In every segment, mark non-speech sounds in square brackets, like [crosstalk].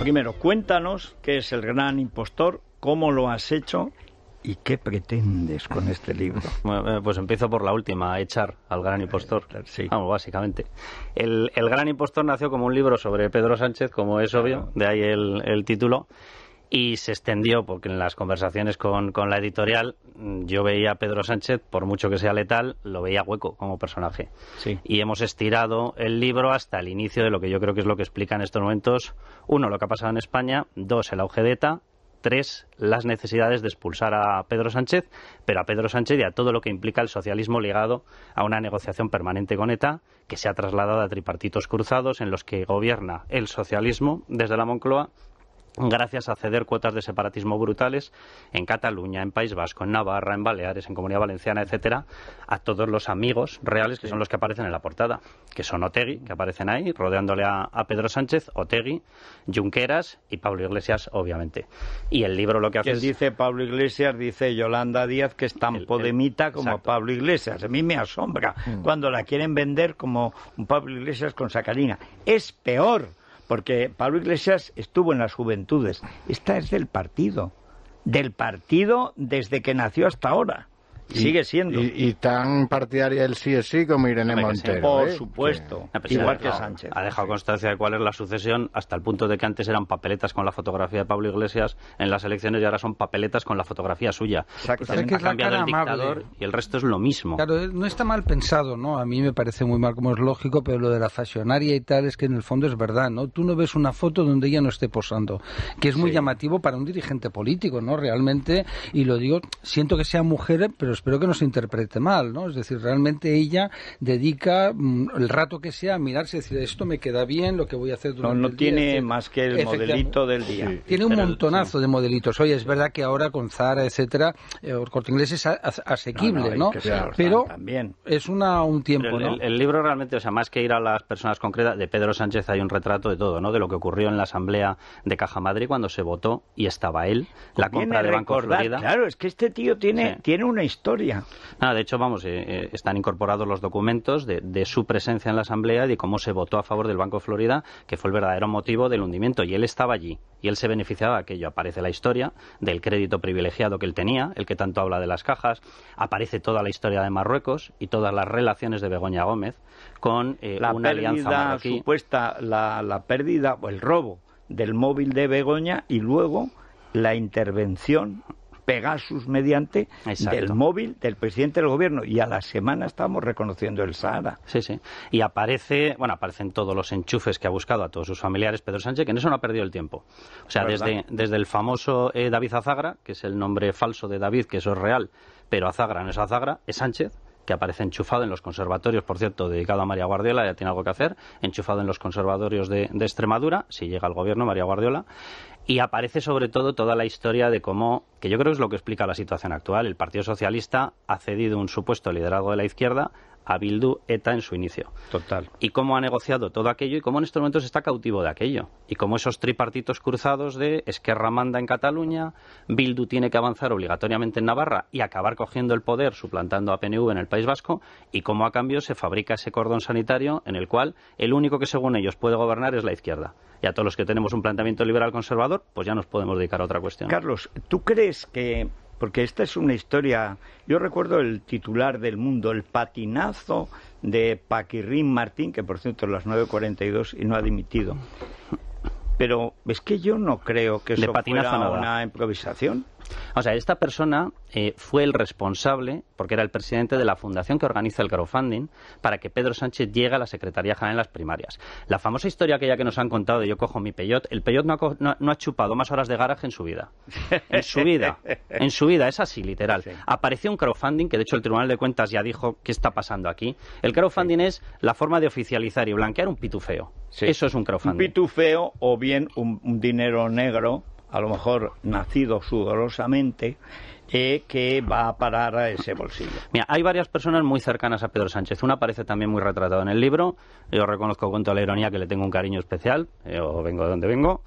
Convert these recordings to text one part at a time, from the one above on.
Primero, cuéntanos qué es el gran impostor, cómo lo has hecho ¿Y qué pretendes con este libro? [laughs] Eh, pues empiezo por la última, echar al gran impostor. Eh, sí. Vamos, básicamente. El, gran impostor nació como un libro sobre Pedro Sánchez, como es obvio, de ahí el título y se extendió porque en las conversaciones con, la editorial mm, yo veía a Pedro Sánchez, por mucho que sea letal, lo veía hueco como personaje. Y hemos estirado el libro hasta el inicio de lo que yo creo que es lo que explica en estos momentos, uno, lo que ha pasado en España, dos, el auge de ETA, tres, las necesidades de expulsar a Pedro Sánchez, pero a Pedro Sánchez y a todo lo que implica el socialismo ligado a una negociación permanente con ETA que se ha trasladado a tripartitos cruzados en los que gobierna el socialismo desde la Moncloa gracias a ceder cuotas de separatismo brutales en Cataluña, en País Vasco, en Navarra, en Baleares, en Comunidad Valenciana, etcétera, a todos los amigos reales que son los que aparecen en la portada, que son Otegui, que aparecen ahí, rodeándole a, Pedro Sánchez, Otegui, Junqueras y Pablo Iglesias, obviamente. Y el libro lo que hace dice Pablo Iglesias, dice Yolanda Díaz, que es tan podemita como Pablo Iglesias. A mí me asombra mm. cuando la quieren vender como un Pablo Iglesias con sacarina. Es peor porque Pablo Iglesias estuvo en las juventudes. Esta es del partido, del partido desde que nació hasta ahora sigue siendo. Y, tan partidaria el sí es sí como Irene Montero. por ¿eh? supuesto. igual que Sánchez. Ha dejado constancia de cuál es la sucesión hasta el punto de que antes eran papeletas con la fotografía de Pablo Iglesias en las elecciones y ahora son papeletas con la fotografía suya. ha cambiado el dictador y el resto es lo mismo. Claro, no está mal pensado, ¿no? A mí me parece muy mal como es lógico, pero lo de la fashionaria y tal es que en el fondo es verdad, ¿no? Tú no ves una foto donde ella no esté posando, que es muy llamativo para un dirigente político, ¿no? Realmente, y lo digo, siento que sea mujer pero espero que no se interprete mal, ¿no? Es decir, realmente ella dedica mm, el rato que sea a mirarse y decir, esto me queda bien, lo que voy a hacer durante no, no No tiene más que el modelito del día. tiene un montonazo de modelitos. Oye, es verdad que ahora con Zara, etcétera, eh, el corte inglés es asequible, ¿no? no, Pero también. es una, un tiempo, el, ¿no? El, libro realmente, o sea, más que ir a las personas concretas, de Pedro Sánchez hay un retrato de todo, ¿no? De lo que ocurrió en la Asamblea de Caja Madrid cuando se votó y estaba él, la compra de Banco Florida. Claro, es que este tío tiene, tiene una historia historia. Ah, de hecho, vamos, eh, eh, están incorporados los documentos de, su presencia en la Asamblea y de cómo se votó a favor del Banco de Florida, que fue el verdadero motivo del hundimiento. Y él estaba allí y él se beneficiaba de aquello. Aparece la historia del crédito privilegiado que él tenía, el que tanto habla de las cajas. Aparece toda la historia de Marruecos y todas las relaciones de Begoña Gómez con eh, una alianza Supuesta, la, la pérdida o el robo del móvil de Begoña y luego la intervención Pegasus mediante del móvil del presidente del gobierno. Y a la semana estamos reconociendo el Sahara. Sí, sí. Y aparece, bueno, aparecen todos los enchufes que ha buscado a todos sus familiares Pedro Sánchez, que en eso no ha perdido el tiempo. O sea, desde, desde, el famoso eh, David Azagra, que es el nombre falso de David, que eso es real, pero Azagra no es Azagra, es Sánchez que aparece enchufado en los conservatorios, por cierto, dedicado a María Guardiola, ya tiene algo que hacer, enchufado en los conservatorios de, de Extremadura, si llega al gobierno María Guardiola, y aparece sobre todo toda la historia de cómo, que yo creo que es lo que explica la situación actual, el Partido Socialista ha cedido un supuesto liderazgo de la izquierda a Bildu ETA en su inicio. Total. Y cómo ha negociado todo aquello y cómo en estos momentos está cautivo de aquello. Y cómo esos tripartitos cruzados de Esquerra manda en Cataluña, Bildu tiene que avanzar obligatoriamente en Navarra y acabar cogiendo el poder suplantando a PNV en el País Vasco y cómo a cambio se fabrica ese cordón sanitario en el cual el único que según ellos puede gobernar es la izquierda y a todos los que tenemos un planteamiento liberal conservador, pues ya nos podemos dedicar a otra cuestión. Carlos, ¿tú crees que porque esta es una historia. Yo recuerdo el titular del mundo, el patinazo de Paquirrín Martín, que por cierto de las 9.42 y no ha dimitido. Pero es que yo no creo que eso fuera una improvisación. O sea, esta persona eh, fue el responsable, porque era el presidente de la fundación que organiza el crowdfunding, para que Pedro Sánchez llegue a la Secretaría General en las primarias. La famosa historia aquella que nos han contado de yo cojo mi peyot, el peyot no ha, chupado más horas de garaje en su vida. En su vida. En su vida, es así, literal. Apareció un crowdfunding, que de hecho el Tribunal de Cuentas ya dijo qué está pasando aquí. El crowdfunding es la forma de oficializar y blanquear un pitufeo. Eso es un crowdfunding. Un pitufeo o bien un, dinero negro, a lo mejor nacido sudorosamente, eh, que va a parar a ese bolsillo. Mira, hay varias personas muy cercanas a Pedro Sánchez. Una aparece también muy retratada en el libro. Yo reconozco con toda la ironía que le tengo un cariño especial. Yo eh, vengo de donde vengo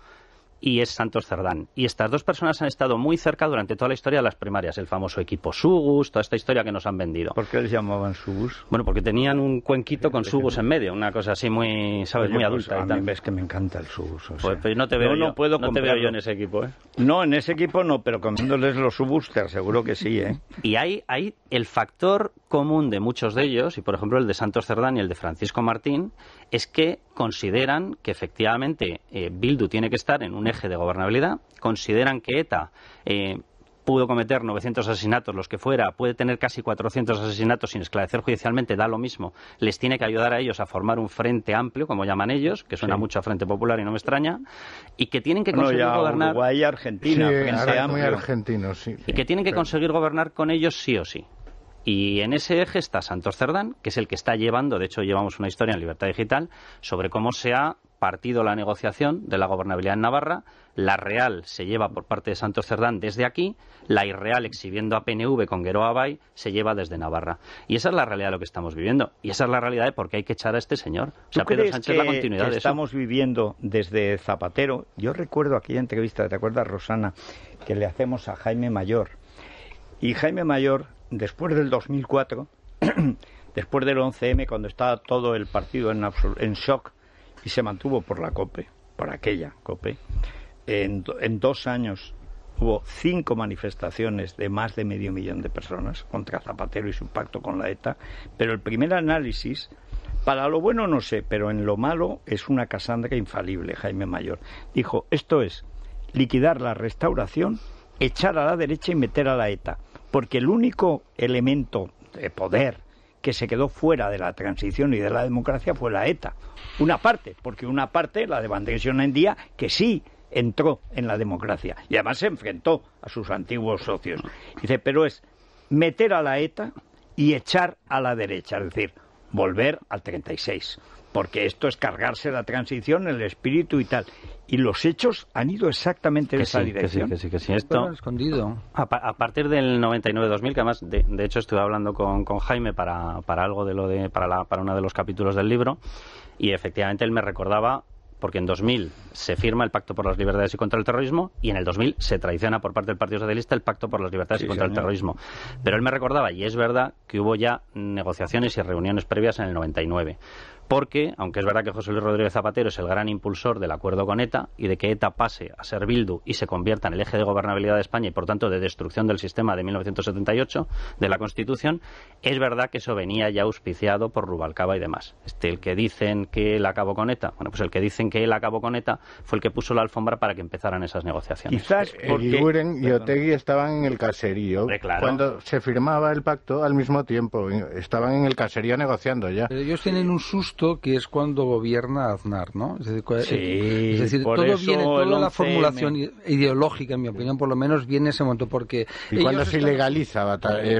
y es Santos Cerdán. Y estas dos personas han estado muy cerca durante toda la historia de las primarias, el famoso equipo Sugus, toda esta historia que nos han vendido. ¿Por qué les llamaban Sugus? Bueno, porque tenían un cuenquito con Sugus en medio, una cosa así muy, ¿sabes? muy pues adulta a tal. Mí ves que me encanta el Sugus. Pues, no te veo, no, puedo yo en ese equipo, ¿eh? No, en ese equipo no, pero comiéndoles los Sugus seguro que sí, ¿eh? Y hay, hay el factor común de muchos de ellos, y por ejemplo el de Santos Cerdán y el de Francisco Martín, es que consideran que efectivamente eh, Bildu tiene que estar en un eje de gobernabilidad. Consideran que ETA eh, pudo cometer 900 asesinatos, los que fuera, puede tener casi 400 asesinatos sin esclarecer judicialmente, da lo mismo. Les tiene que ayudar a ellos a formar un frente amplio, como llaman ellos, que suena mucho a Frente Popular y no me extraña, y que tienen que conseguir gobernar. Uruguay y Argentina, sí, argentino, y que tienen que conseguir gobernar con ellos sí o sí. Y en ese eje está Santos Cerdán, que es el que está llevando, de hecho llevamos una historia en Libertad Digital, sobre cómo se ha partido la negociación de la gobernabilidad en Navarra. La Real se lleva por parte de Santos Cerdán desde aquí, la Irreal exhibiendo a PNV con Guero Abay se lleva desde Navarra. Y esa es la realidad de lo que estamos viviendo. Y esa es la realidad de por qué hay que echar a este señor. O sea, Pedro Sánchez la continuidad de Estamos viviendo desde Zapatero. Yo recuerdo aquella entrevista, ¿te acuerdas, Rosana? Que le hacemos a Jaime Mayor. Y Jaime Mayor después del 2004, [clears throat] después del 11M, cuando estaba todo el partido en, shock y se mantuvo por la COPE, por aquella COPE, en, en dos años hubo cinco manifestaciones de más de medio millón de personas contra Zapatero y su pacto con la ETA, pero el primer análisis, para lo bueno no sé, pero en lo malo es una casandra infalible, Jaime Mayor. Dijo, esto es liquidar la restauración, echar a la derecha y meter a la ETA porque el único elemento de poder que se quedó fuera de la transición y de la democracia fue la ETA. Una parte, porque una parte, la de Bandera en día, que sí entró en la democracia y además se enfrentó a sus antiguos socios. Dice, pero es meter a la ETA y echar a la derecha, es decir, volver al 36 porque esto es cargarse la transición, el espíritu y tal. Y los hechos han ido exactamente en esa dirección. sí, que sí, que sí. Esto, A, partir del 99-2000, que además, de, hecho, estuve hablando con, con Jaime para, para, algo de lo de, para, la, para uno de los capítulos del libro, y efectivamente él me recordaba porque en 2000 se firma el Pacto por las Libertades y contra el Terrorismo y en el 2000 se traiciona por parte del Partido Socialista el Pacto por las Libertades y contra el Terrorismo. Pero él me recordaba, y es verdad, que hubo ya negociaciones y reuniones previas en el 99 porque, aunque es verdad que José Luis Rodríguez Zapatero es el gran impulsor del acuerdo con ETA y de que ETA pase a ser Bildu y se convierta en el eje de gobernabilidad de España y, por tanto, de destrucción del sistema de 1978 de la Constitución, es verdad que eso venía ya auspiciado por Rubalcaba y demás. Este, el que dicen que él acabó con ETA, bueno, pues el que dicen que él acabó con ETA fue el que puso la alfombra para que empezaran esas negociaciones. Quizás porque... y Otegui estaban en el caserío. Cuando se firmaba el pacto, al mismo tiempo estaban en el caserío negociando ya. ellos tienen un susto que es cuando gobierna Aznar, ¿no? Es decir, eh, es decir todo viene, toda la formulación ideológica, en mi opinión, por lo menos viene ese momento, porque... Y cuando se legaliza eh,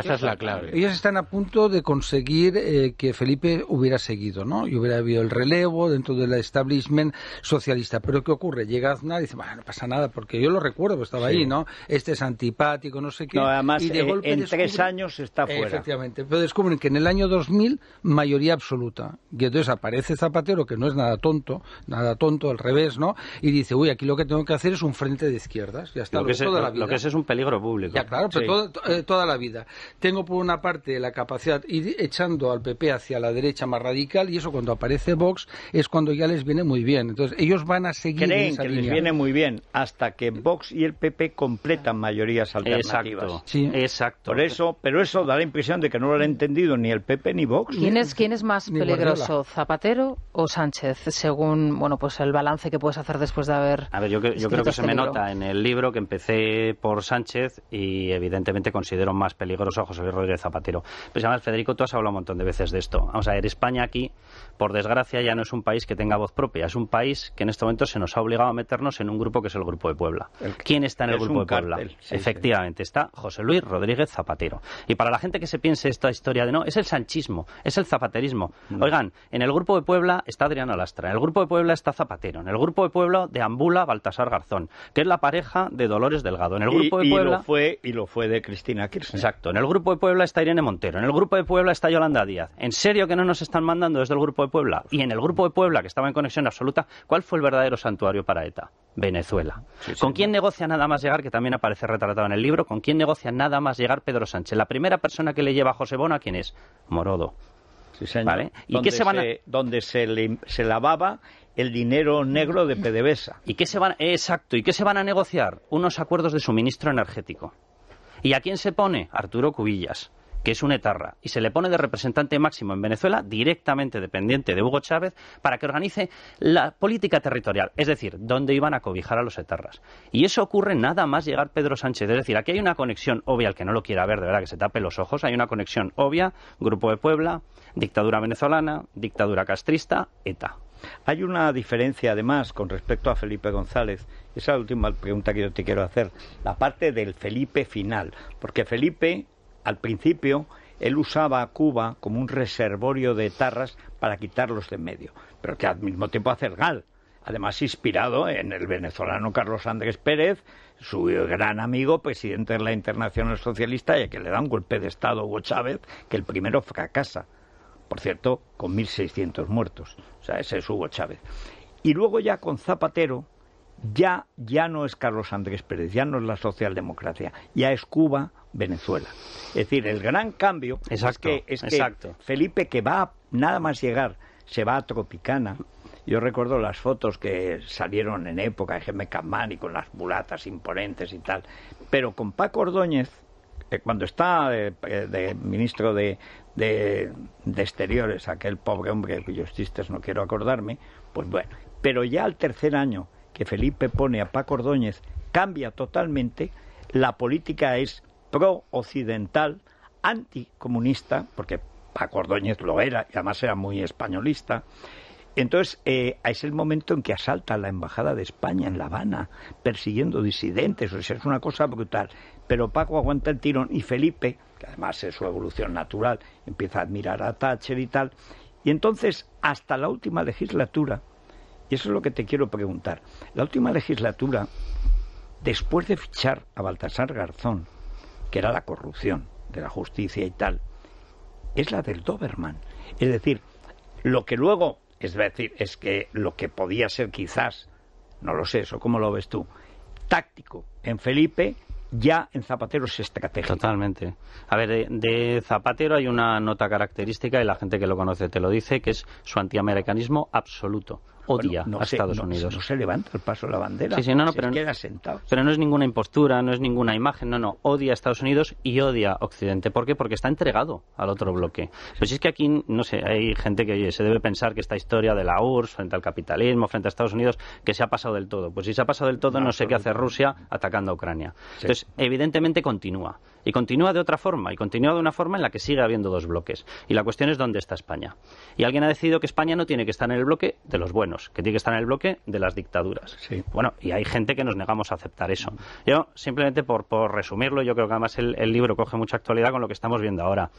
esa es la clave. Ellos están a punto de conseguir eh, que Felipe hubiera seguido, ¿no? Y hubiera habido el relevo dentro del establishment socialista. Pero ¿qué ocurre? Llega Aznar y dice, bueno, no pasa nada, porque yo lo recuerdo, estaba ahí, ¿no? Este es antipático, no sé qué. y de en tres años está fuera. Efectivamente, pero descubren que en el año 2000, mayoría absoluta y entonces aparece Zapatero, que no es nada tonto, nada tonto, al revés, ¿no? Y dice, uy, aquí lo que tengo que hacer es un frente de izquierdas. Ya está, lo, que, es, es, un peligro público. Ya, claro, pero eh, toda, la vida. Tengo por una parte la capacidad ir echando al PP hacia la derecha más radical, y eso cuando aparece Vox es cuando ya les viene muy bien. Entonces, ellos van a seguir Creen que les viene muy bien hasta que Vox y el PP completan mayorías alternativas. Exacto. Exacto. Por eso, pero eso da la impresión de que no lo han entendido ni el PP ni Vox. ¿Quién ¿eh? es, quién es más peligroso? peligroso, Zapatero o Sánchez? Según bueno, pues el balance que puedes hacer después de haber. A ver, yo, creo que se este me nota en el libro que empecé por Sánchez y evidentemente considero más peligroso a José Luis Rodríguez Zapatero. Pues además, Federico, tú has hablado un montón de veces de esto. Vamos a ver, España aquí, por desgracia, ya no es un país que tenga voz propia, es un país que en este momento se nos ha obligado a meternos en un grupo que es el Grupo de Puebla. ¿Quién está en el Grupo de Puebla? Efectivamente, está José Luis Rodríguez Zapatero. Y para la gente que se piense esta historia de no, es el sanchismo, es el zapaterismo. Mm. Oigan, en el grupo de Puebla está Adriana Lastra, en el grupo de Puebla está Zapatero, en el grupo de Puebla de Ambula Baltasar Garzón, que es la pareja de Dolores Delgado. En el grupo de Puebla. Y lo fue, y lo fue de Cristina Kirchner. Exacto. En el grupo de Puebla está Irene Montero, en el grupo de Puebla está Yolanda Díaz. ¿En serio que no nos están mandando desde el grupo de Puebla? Y en el grupo de Puebla, que estaba en conexión absoluta, ¿cuál fue el verdadero santuario para ETA? Venezuela. ¿Con quién negocia nada más llegar, que también aparece retratado en el libro, con quién negocia nada más llegar Pedro Sánchez? La primera persona que le lleva a José Bono, ¿a quién es? Morodo. ¿Y donde qué se lavaba el dinero negro de PDVSA. ¿Y qué se van, exacto, ¿y qué se van a negociar? Unos acuerdos de suministro energético. ¿Y a quién se pone? Arturo Cubillas que es un etarra, y se le pone de representante máximo en Venezuela, directamente dependiente de Hugo Chávez, para que organice la política territorial, es decir, dónde iban a cobijar a los etarras. Y eso ocurre nada más llegar Pedro Sánchez, es decir, aquí hay una conexión obvia, al que no lo quiera ver, de verdad que se tape los ojos, hay una conexión obvia, Grupo de Puebla, dictadura venezolana, dictadura castrista, ETA. Hay una diferencia, además, con respecto a Felipe González. Esa última pregunta que yo te quiero hacer. La parte del Felipe final. Porque Felipe al principio, él usaba a Cuba como un reservorio de tarras para quitarlos de en medio, pero que al mismo tiempo hace el GAL. Además, inspirado en el venezolano Carlos Andrés Pérez, su gran amigo, presidente de la Internacional Socialista, y a que le da un golpe de Estado Hugo Chávez, que el primero fracasa. Por cierto, con 1.600 muertos. O sea, ese es Hugo Chávez. Y luego ya con Zapatero, ya, ya no es Carlos Andrés Pérez, ya no es la socialdemocracia, ya es Cuba Venezuela. Es decir, el gran cambio es que, Felipe, que va nada más llegar, se va a Tropicana, yo recuerdo las fotos que salieron en época de Jaime Camán y con las mulatas imponentes y tal. Pero con Paco Ordóñez, eh, cuando está eh, eh, de, ministro de, Exteriores, aquel pobre hombre cuyos chistes no quiero acordarme, pues bueno. Pero ya al tercer año que Felipe pone a Paco Ordóñez, cambia totalmente. La política es pro-occidental, anticomunista, porque Paco Ordóñez lo era y además era muy españolista. Entonces, eh, es el momento en que asalta la Embajada de España en La Habana, persiguiendo disidentes, o sea, es una cosa brutal. Pero Paco aguanta el tirón y Felipe, que además es su evolución natural, empieza a admirar a Thatcher y tal. Y entonces, hasta la última legislatura, y eso es lo que te quiero preguntar, la última legislatura, después de fichar a Baltasar Garzón, que era la corrupción de la justicia y tal, es la del Doberman. Es decir, lo que luego, es decir, es que lo que podía ser quizás, no lo sé, eso cómo lo ves tú, táctico en Felipe, ya en Zapatero es estratégico. Totalmente. A ver, de, Zapatero hay una nota característica y la gente que lo conoce te lo dice, que es su antiamericanismo absoluto odia a Estados Unidos. No se levanta el paso de la bandera, no, pero, sentado. Pero no es ninguna impostura, no es ninguna imagen, no, no, odia a Estados Unidos y odia a Occidente. ¿Por qué? Porque está entregado al otro bloque. Pues es que aquí, no sé, hay gente que se debe pensar que esta historia de la URSS frente al capitalismo, frente a Estados Unidos, que se ha pasado del todo. Pues si se ha pasado del todo, no, sé qué hace Rusia atacando a Ucrania. Entonces, evidentemente continúa. Y continúa de otra forma, y continúa de una forma en la que sigue habiendo dos bloques. Y la cuestión es dónde está España. Y alguien ha decidido que España no tiene que estar en el bloque de los buenos, que tiene que estar en el bloque de las dictaduras. Sí. Bueno, y hay gente que nos negamos a aceptar eso. Yo, simplemente por, por resumirlo, yo creo que además el, el libro coge mucha actualidad con lo que estamos viendo ahora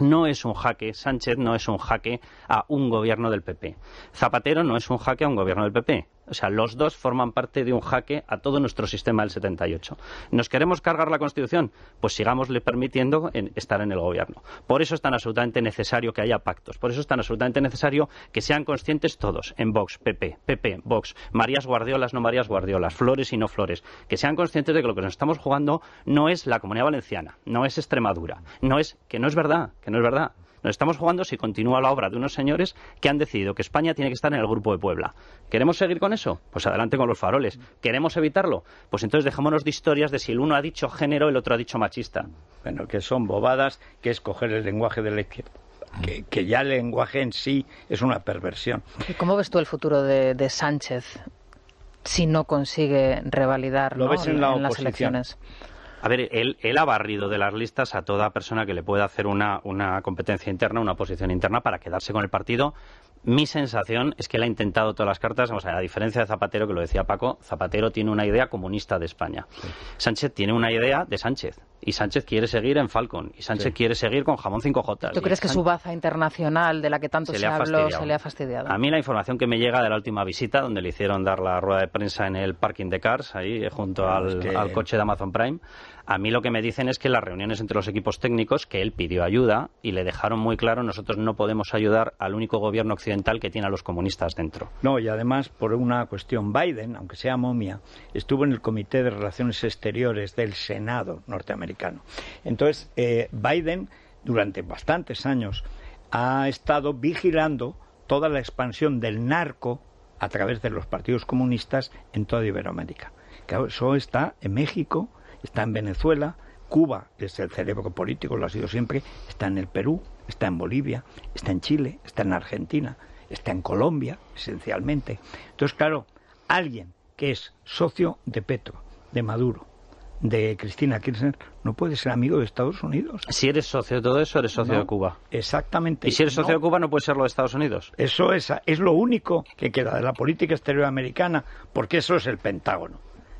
no es un jaque, Sánchez no es un jaque a un gobierno del PP. Zapatero no es un jaque a un gobierno del PP o sea, los dos forman parte de un jaque a todo nuestro sistema del 78. ¿Nos queremos cargar la Constitución? Pues sigámosle permitiendo estar en el gobierno. Por eso es tan absolutamente necesario que haya pactos. Por eso es tan absolutamente necesario que sean conscientes todos, en Vox, PP, PP, Vox, Marías Guardiolas, no Marías Guardiolas, Flores y no Flores, que sean conscientes de que lo que nos estamos jugando no es la Comunidad Valenciana, no es Extremadura, no es que no es verdad, que no es verdad. Nos estamos jugando si continúa la obra de unos señores que han decidido que España tiene que estar en el grupo de Puebla. ¿Queremos seguir con eso? Pues adelante con los faroles. ¿Queremos evitarlo? Pues entonces dejémonos de historias de si el uno ha dicho género, el otro ha dicho machista. Bueno, que son bobadas, que es coger el lenguaje de la izquierda. Que, ya el lenguaje en sí es una perversión. ¿Y ¿Cómo ves tú el futuro de, Sánchez si no consigue revalidar en las elecciones? A ver, él, él, ha barrido de las listas a toda persona que le pueda hacer una, una competencia interna, una posición interna para quedarse con el partido. Mi sensación es que él ha intentado todas las cartas. a diferencia de Zapatero, que lo decía Paco, Zapatero tiene una idea comunista de España. Sánchez tiene una idea de Sánchez. Y Sánchez quiere seguir en Falcon. Y Sánchez quiere seguir con Jamón 5J. ¿Tú crees que su baza internacional, de la que tanto se, habló, se le ha fastidiado? A mí la información que me llega de la última visita, donde le hicieron dar la rueda de prensa en el parking de Cars, ahí junto al coche de Amazon Prime, a mí lo que me dicen es que las reuniones entre los equipos técnicos, que él pidió ayuda y le dejaron muy claro, nosotros no podemos ayudar al único gobierno occidental que tiene a los comunistas dentro. No, y además por una cuestión, Biden, aunque sea momia, estuvo en el Comité de Relaciones Exteriores del Senado norteamericano. Entonces, eh, Biden, durante bastantes años, ha estado vigilando toda la expansión del narco a través de los partidos comunistas en toda Iberoamérica. eso está en México, está en Venezuela, Cuba es el cerebro político, lo ha sido siempre, está en el Perú, está en Bolivia, está en Chile, está en Argentina, está en Colombia, esencialmente. Entonces, claro, alguien que es socio de Petro, de Maduro, de Cristina Kirchner, no puede ser amigo de Estados Unidos. Si eres socio de todo eso, eres socio de Cuba. Exactamente. Y si eres socio de Cuba, no puedes ser de Estados Unidos. Eso es, es lo único que queda de la política exterior americana, porque eso es el Pentágono.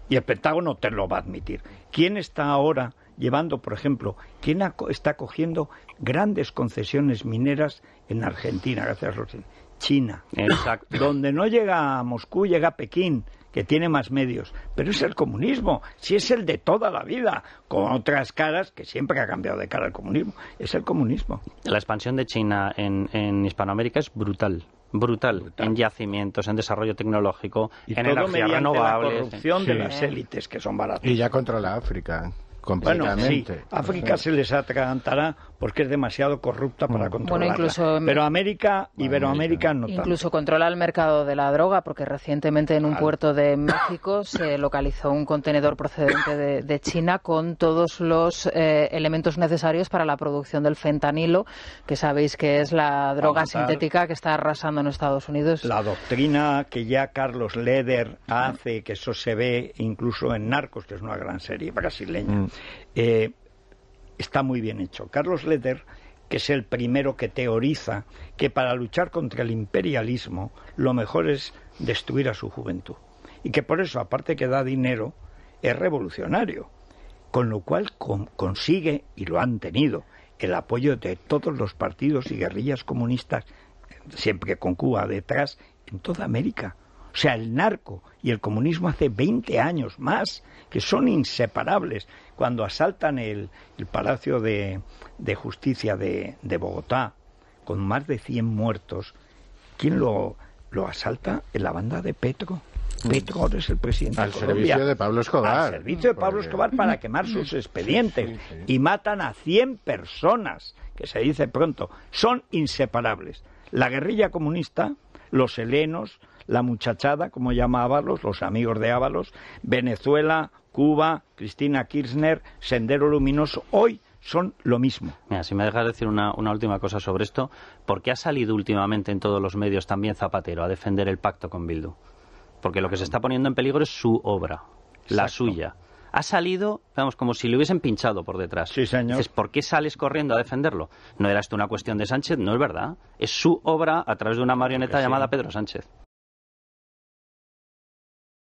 Y el Pentágono te lo va a admitir. ¿Quién está ahora llevando, por ejemplo, quién está cogiendo grandes concesiones mineras en Argentina? Gracias, Rosy. China. Exacto. Donde no llega Moscú, llega Pekín que tiene más medios, pero es el comunismo, si es el de toda la vida, con otras caras que siempre ha cambiado de cara el comunismo, es el comunismo. La expansión de China en Hispanoamérica es brutal brutal, en yacimientos, en desarrollo tecnológico, y en energías renovables. La corrupción de las élites que son baratas. Y ya contra la África. Bueno, África se les atragantará porque es demasiado corrupta para mm. controlarla. Pero América, Iberoamérica no Incluso controla el mercado de la droga, porque recientemente en un puerto de México se localizó un contenedor procedente de, China con todos los eh, elementos necesarios para la producción del fentanilo, que sabéis que es la droga sintética que está arrasando en Estados Unidos. La doctrina que ya Carlos Leder hace, que eso se ve incluso en Narcos, que es una gran serie brasileña. Mm. Eh, está muy bien hecho. Carlos Leder, que es el primero que teoriza que para luchar contra el imperialismo lo mejor es destruir a su juventud. Y que por eso, aparte que da dinero, es revolucionario. Con lo cual consigue, y lo han tenido, el apoyo de todos los partidos y guerrillas comunistas, siempre con Cuba detrás, en toda América. O sea, el narco y el comunismo hace 20 años más que son inseparables. Cuando asaltan el, Palacio de, Justicia de, Bogotá con más de 100 muertos, ¿quién lo, lo asalta? La banda de Petro. Mm. Petro es el presidente de Colombia, servicio de Pablo Escobar. Al servicio de Pablo Escobar para quemar sus [laughs] expedientes. Y matan a 100 personas, que se dice pronto. Son inseparables. La guerrilla comunista, los helenos, la muchachada, como llama Ábalos, los amigos de Ábalos, Venezuela, Cuba, Cristina Kirchner, Sendero Luminoso, hoy son lo mismo. Mira, si me dejas decir una, última cosa sobre esto, ¿por qué ha salido últimamente en todos los medios también Zapatero a defender el pacto con Bildu? Porque lo que se está poniendo en peligro es su obra, la suya. Ha salido, vamos, como si le hubiesen pinchado por detrás. Sí, señor. ¿por qué sales corriendo a defenderlo? No era esto una cuestión de Sánchez, no es verdad. Es su obra a través de una marioneta llamada Pedro Sánchez.